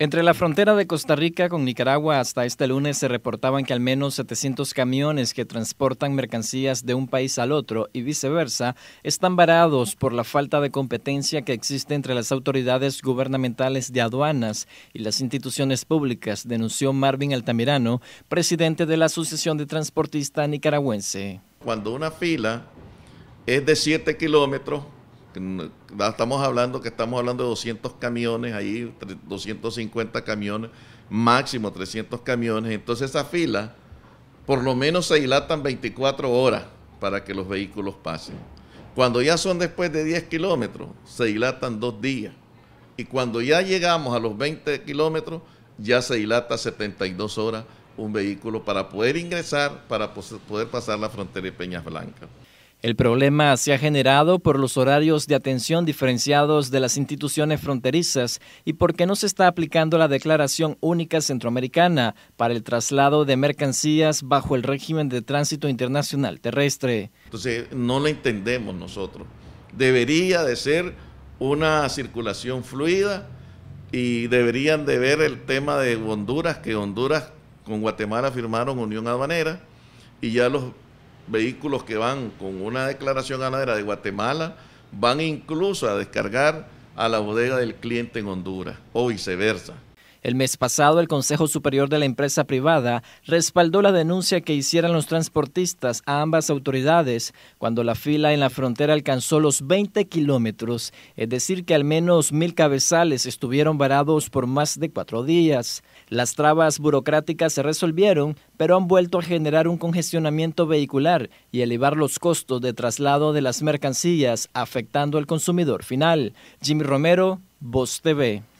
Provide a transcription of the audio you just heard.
Entre la frontera de Costa Rica con Nicaragua hasta este lunes se reportaban que al menos 700 camiones que transportan mercancías de un país al otro y viceversa están varados por la falta de competencia que existe entre las autoridades gubernamentales de aduanas y las instituciones públicas, denunció Marvin Altamirano, presidente de la Asociación de Transportistas Nicaragüense. Cuando una fila es de 7 kilómetros, Ah, estamos hablando que estamos hablando de 200 camiones, ahí 250 camiones, máximo 300 camiones. Entonces esa fila, por lo menos se dilatan 24 horas para que los vehículos pasen. Cuando ya son después de 10 kilómetros, se dilatan dos días. Y cuando ya llegamos a los 20 kilómetros, ya se dilata 72 horas un vehículo para poder ingresar, para poder pasar la frontera de Peñas Blancas. El problema se ha generado por los horarios de atención diferenciados de las instituciones fronterizas y porque no se está aplicando la Declaración Única Centroamericana para el traslado de mercancías bajo el régimen de tránsito internacional terrestre. Entonces, no lo entendemos nosotros. Debería de ser una circulación fluida y deberían de ver el tema de Honduras, que Honduras con Guatemala firmaron unión aduanera y ya los vehículos que van con una declaración ganadera de Guatemala van incluso a descargar a la bodega del cliente en Honduras o viceversa. El mes pasado, el Consejo Superior de la Empresa Privada respaldó la denuncia que hicieran los transportistas a ambas autoridades cuando la fila en la frontera alcanzó los 20 kilómetros, es decir, que al menos mil cabezales estuvieron varados por más de cuatro días. Las trabas burocráticas se resolvieron, pero han vuelto a generar un congestionamiento vehicular y elevar los costos de traslado de las mercancías, afectando al consumidor final. Jimmy Romero, Voz TV.